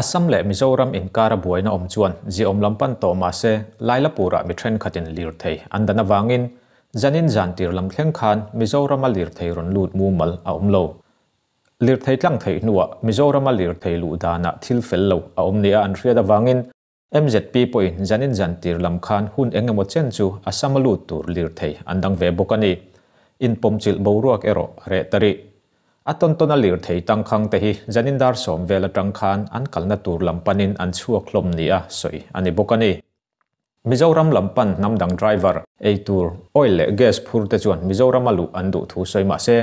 Assam le Mizoram in kara buaina om chuan zi om lampan to ma se Lailapura mi thren khatin lir thei andana wangin zanin zantir lam thleng khan Mizoram lir thei ron lut mu mal a om lo lir thei tlang thei nuwa Mizoram lir thei lu dana thil fel lo a om nia an hriada wangin MZP poi zanin zantir lam khan hun engemaw chen chu Assam lu tur lir thei andang ve bokani in pomchil boruak ero re tari a ton ton a lir thei tang khang te hi janin dar som vela tang khan an kalna tur lampanin an chua khlom ni a soi ani bokani Mizoram lampan namdang driver ei tur oil le gas phur te chuan Mizoram alu an du thu soi ma se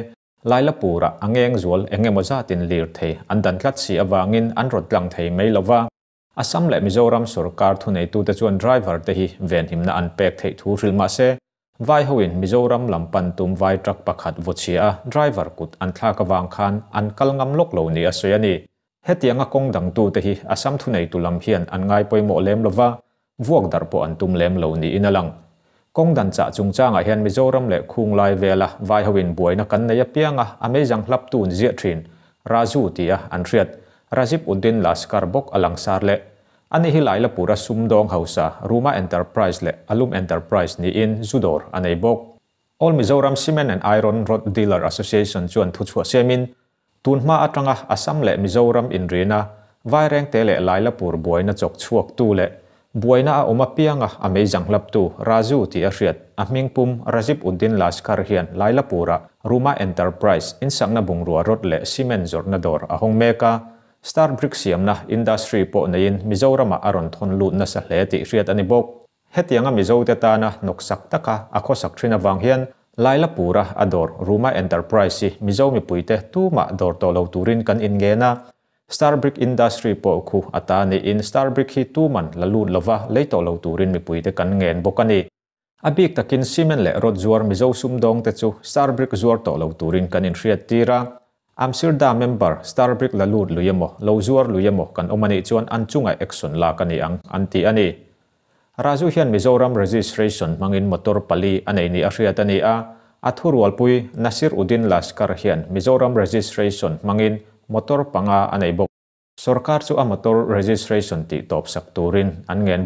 laila pura angeng zual engemaw tin lir thei an dan tlat si awangin an rot lang thei mei lova Assam le Mizoram sarkar thu nei tu te chuan driver te hi ven himna an pek thei thu ma se vai hoin mizoram lampan tum vai truck pakhat vuchia driver kut an thla ka wang khan an kal ngam lok lo ni asuyani hetianga kong dang tu te hi asam thu nei tulam hian an ngai poimo lem lova vuak dar po an tum lem lo ni inalang kong dan cha chung cha nga hian mizoram le khung lai vela vai hoin buaina kan nei pianga amazing hlap tun zia thin raju tia an riat rajib uddin laskar bok sar le อันนี้ฮิลายละปุระซุมดองเขาซารูมาเอ็นเตอร์ไพรส์และอลูมเอ็นเตอร์ไพรส์นี่อินจูดอร์อันนี้บอก All Mizoram Cement and i r อ n Rod d e a l ล r Association ชวนทุชัวเซมินตุนมาอัตรังอัสัมและมิโซรัมอินเรีนาไวแรงเตะและลายละปูรบวยนะจกชวกตูและบวยนะอมเปียงะอเมจังลับตูราจูที่เอเชียอามิงปุ่มราจิบอุดินลาสคาร์เฮียนหลายละปูระรูมาเอ็นเตอร์ไพรส์อินสังนบุงรัวรถและซีเมนจอร์นาดอร์อ่ะฮงเมกา Starbrick siam na industry po na in Mizoram aron thon lut na sa hle ti riat ani bok hetianga ta na nok taka akho sak thina wang hian Laila Pura ador Ruma Enterprise si Mizo mi puite tu ma dor to lo turin kan in nge na Starbrick Industry po khu ata in Starbrick hi tu man lalut lova leito lo turin mi puite kan ngen bokani Abik takin simen le rod zuar Mizo sumdong te chu Starbrick zuar to lo turin kan in riat tira Amsterdam member Starbrick lalut luyemo lozuar luyemo kan omani chuan anchungai action la kani ang anti ani Raju hian Mizoram registration mangin motor pali anei ni ahriat ani a athurual pui Nasir Udin Laskar hian Mizoram registration mangin motor panga anei bok Sorkar chu a motor registration ti top sak turin an ngen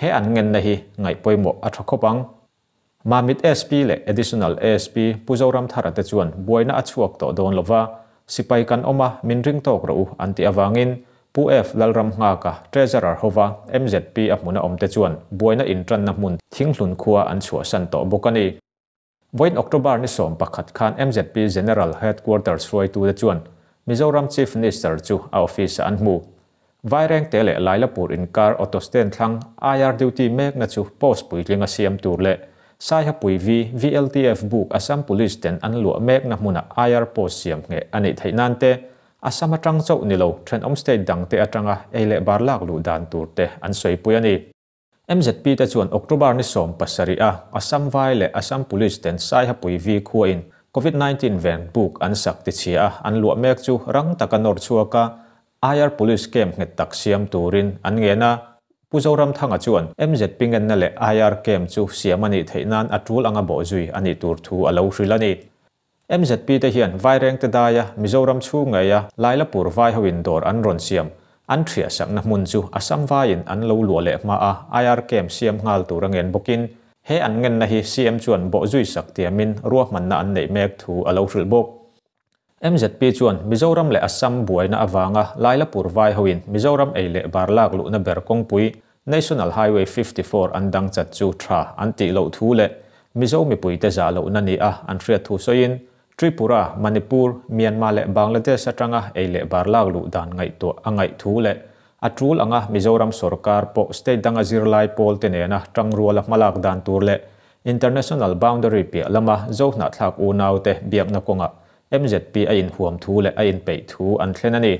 he angen nahi na hi ngai poimo athakopang mamit sp le additional asp puzoram tharate chuan buaina achuak to don lova sipai kan oma minring tok ro anti awangin pu f lalram nga ka treasurer hova mzp amuna omte chuan buaina intran na mun thinglun khuwa an chua san to bokani voin october ni som pakhat khan mzp general headquarters roi tu de chuan mizoram chief minister chu a office an mu vai reng te le lailapur in car autosten thlang ir duty mek na chu post puitling a siam tur le saiha pui v vltf book asam police ten anlu mek na muna ir police am nge anithainante asam atang chok nilo t r e n om s t a t dangte atanga ele barlak lu dan turte ansoi p u ani mzp ta chuan october ni som pasaria asam vai le asam p o l i c ten saiha pui v khuin covid 19 ven book an sakti chia anlu mek chu rang taka nor chuaka ir police kem nge taksiam turin angena Puzoram thang achuan MZ pingen na le IR kem chu siamani theinan atul anga bo zui ani tur thu alo hrilani MZP te hian vai reng te daya Mizoram chu ngaya Lailapur vai hawin dor an ron siam an thria sam na mun chu asam vai in an lo lua le ma a IR kem siam ngal turangen bokin he an ngen na hi siam chuan bo zui sak tiamin ruah man na an nei mek thu alo hril bok MZP chuan Mizoram le Assam buaina awanga à, Laila Purvai hoin Mizoram eile barlak lu'na berkong pui National Highway 54 an dang chat chu tra an ti lo à, thu le Mizo mi pui te za lo na ni a an thria thu in, Tripura Manipur Myanmar le Bangladesh atanga eile à, barlak lu dan ngai to angai thu le atul anga Mizoram sarkar po state danga zirlai pol te ne na tangrual malak dan tur le international boundary pi lama zo na thak u nau te biak na konga MZP a in huam thu le a in pei thu an thlen ani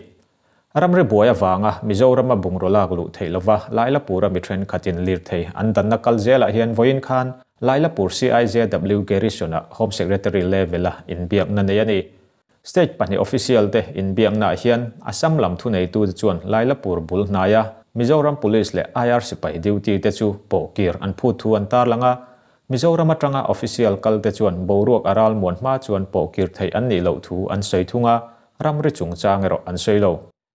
ram re buai awanga mizoram a bungrola glu theilawa laila pura mi thren khatin lir thei an danna kal zela hian voin khan laila pur CIJW Garrisona Home Secretary level in biak na nei ani state pani official te in biang na hian asam lam thu nei tu chuan lailapur bul naya mizoram police le irc pai duty te chu pokir an phu thu an tar langa Mizoram atanga official kalte chuan boruak aral muan ma chuan pokir thei an ni lo thu an sei thunga ramri chung changero an sei lo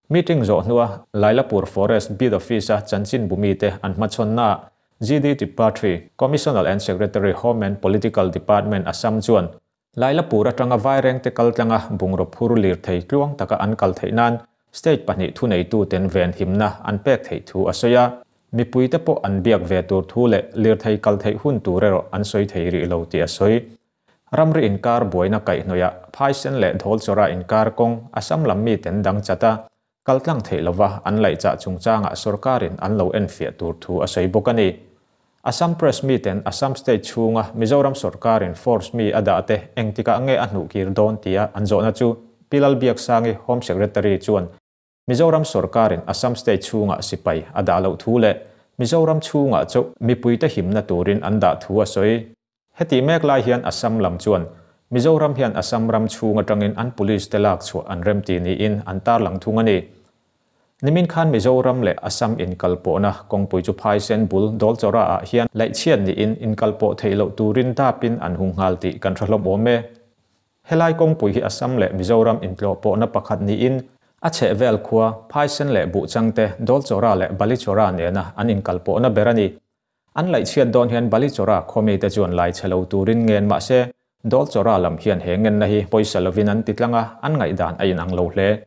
meeting zo nuwa Lailapur Forest Bid Office a chanchin bumi te an na GD Department, Commissioner and Secretary Home and Political Department Assam chuan Lailapur atanga vaireng te kaltlanga bungrow phur lir thei tluang taka an kal thei nan state pahnih thu nei tu ten ven himna an pek thei thu asoya mi pui te po an biak ve tur thu le lir thei kal thei hun tu re ro an soi thei ri lo ti a soi ram ri Inkar kar boi na kai noya phai sen le dhol chora in kar kong asam lam mi ten dang chata kal tlang thei lova an lai cha chung changa sarkarin an lo en fia tur thu a soi bokani Assam Press Meet and Assam State Chunga Mizoram Sorkarin Force Me Adate Engtika Ange Anu Kirdon Tia Anzona Chu Pilal Biak Sangi Home Secretary Chuan Mizoram sorkarin Assam state chunga sipai ada lo thule Mizoram chunga chu mipui te himna turin anda thua soi heti mek lai hian Assam lam chuan Mizoram hian Assam ram chunga tangin an police telak chu an remti ni in an tar lang thunga ni Nimin Khan Mizoram le Assam in kalpo na kongpui chu phai sen bul dol chora a hian lai chian ni in in kalpo theilo turin ta pin an hung hal ti kan thralom ome helai kongpui hi Assam le Mizoram in kalpo po na pakhat ni in a che vel khua phaisen le bu changte dol chora le bali chora ne na an in kalpo na berani an lai chia don hian bali chora khome te chuan lai chelo turin ngen ma se dol chora lam hian he ngen na hi poisa lovin an titlanga an ngai dan ain ang lo hle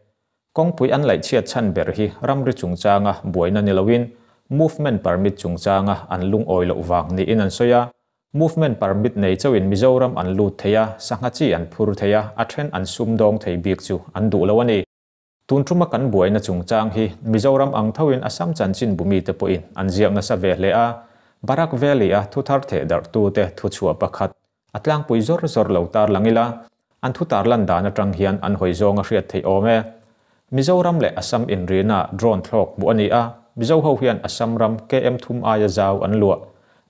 kong pui an lai chia chan ber hi ram ri chung changa buaina ni lovin movement permit chung changa an lung oi lo wang ni in an soya movement permit nei chawin mizoram an lut theya sanga chi an phur theya a then an sum dong thei bik chu an du lo ani tun tuma kan buai na chung chang hi mizoram ang thawin asam chan chin bumi te poin an ziak na sa ve le a barak valley a thu thar the dar tu te thu chua pakhat atlang pui zor zor lo tar langila an thu tar lan da na tang hian an hoi zong a hriat thei ome mizoram le asam in rina drone thlok bu ani a mizo ho hian asam ram km thum aya zaw an lua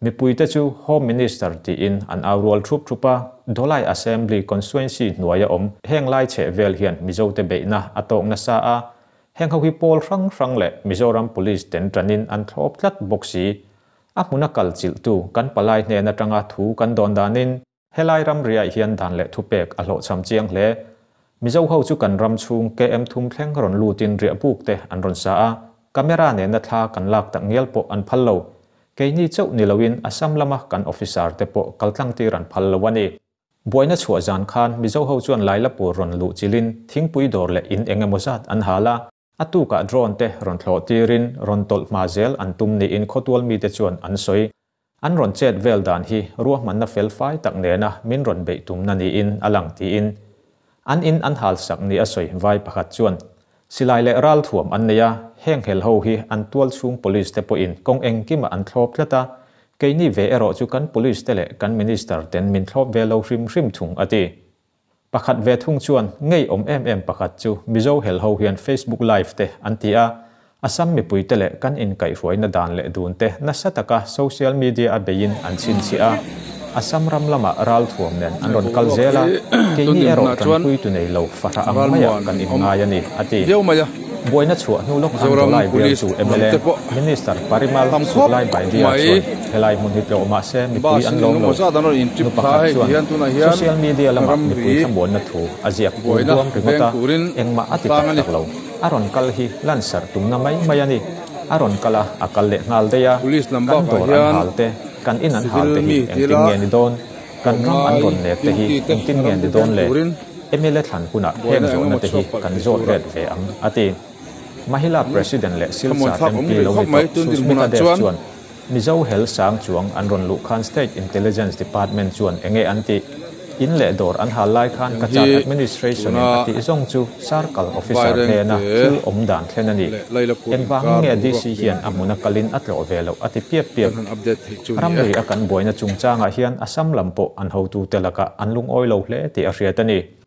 mi puite chu home minister ti in an awrol thup thupa dolai assembly constituency nuaya om heng lai che vel hian mizo te beina atong na sa a heng ho hi pol rang rang le mizoram police ten tranin an thlop tlat boxi a hmuna kal chil tu kan palai hne na tanga thu kan don danin helai ram ria hian dan le thu pek a lo cham chiang le mizo ho chu kan ram chung km thum thleng ron lutin ria buk te an ron sa a camera ne na tha kan lak tak ngel po an phal กนี้เจ้านิลวินอาสามลมากันออฟิศาร์เตปโอคัลตังตีรันพัลลวันีบัวนัชัวจันคานมิเจ้าเฮาชวนไลลปูรอนลูจิลินทิ้งปุยดอร์แลอินเองมซัดอันฮาลาอตูกะดรอนเตรอนโอลตีรินรอนตลมาเซลอันตุมนีอินคตวลมีเตจวนอันซอยอันรอนเจ็ดเวลดานฮีรัวมันนาเฟลไฟตักเนนะมินรอนเบตุมนันีอินอลังตีอิน อันอินอันฮาลสักนีอันซอยไวประขัดชวน silai le ral thuam an neya heng hel ho hi an tual chung police te po in kong eng kima an thlop thlata keini ve ero chu kan police te le kan minister ten min thlop ve lo hrim hrim thung ati pakhat ve thung chuan ngei om em em pakhat chu mizo hel ho hian facebook live te an ti a asam mi pui te le kan in kai huai na dan le dun te na sataka social media a bein an chin si a asam ram lama ral thuam nen an ron kal zela ke ni ero kan pui tu nei lo ra ang maya kan im ngaya ni ati boina chua nu lok ang lai bia chu mla minister parimal su lai bai dia chu helai mun hi plo ma se mi pui an long lo nu pa khat chuan social media lama mi pui tham bon na thu aziak bu duam ringota engma ati tak lo aron kal hi à, lancer tumna mai mayani aron kala akal le ngal deya police number hian kan in an har te hi eng tin nge ni don kan ram an ron nek te hi eng tin nge ni don le emele thlan kuna heng zo na te hi kan zo red ve ang ati mahila president le silsa mp lo ni to susmita dev chuan mizo hel sang chuang an ron lu khan state intelligence department chuan enge anti in le dor an lai khan kachat administration in ati zong chu circle officer le na thil om dan thlen ani en wang nge di si hian amuna kalin atlo velo ati piep piep ram ri akan boina chungchanga hian asam lampo an ho tu telaka anlung oilo hle ti a hriat ani